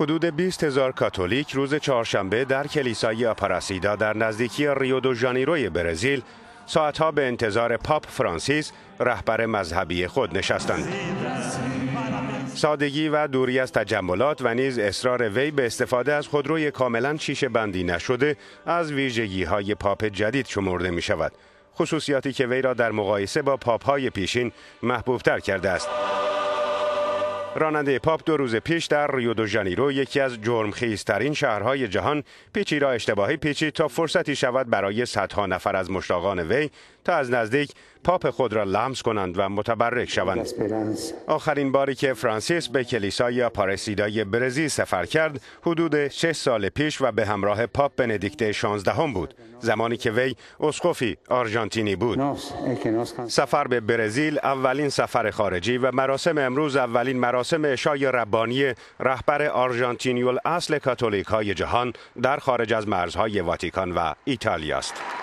حدود 20 هزار کاتولیک روز چهارشنبه در کلیسای آپاراسیدا در نزدیکی ریو دو ژانیروی برزیل ساعتها به انتظار پاپ فرانسیس رهبر مذهبی خود نشستند. سادگی و دوری از تجملات و نیز اصرار وی به استفاده از خودروی کاملا شیشه بندی نشده از ویژگی های پاپ جدید شمرده می شود. خصوصیاتی که وی را در مقایسه با پاپ های پیشین محبوبتر کرده است. راننده پاپ دو روز پیش در ریو دو ژانیرو یکی از جرمخیزترین شهرهای جهان پیچی را اشتباهی پیچید تا فرصتی شود برای صدها نفر از مشتاقان وی تا از نزدیک پاپ خود را لمس کنند و متبرک شوند آخرین باری که فرانسیس به کلیسای پارسیدای برزیل سفر کرد حدود 6 سال پیش و به همراه پاپ بندیکت 16 هم بود زمانی که وی اسقفی آرژانتینی بود سفر به برزیل اولین سفر خارجی و مراسم امروز اولین مراسم مراسم شای ربانی رهبر آرژانتینیول اصل کاتولیک های جهان در خارج از مرزهای واتیکان و ایتالیا است.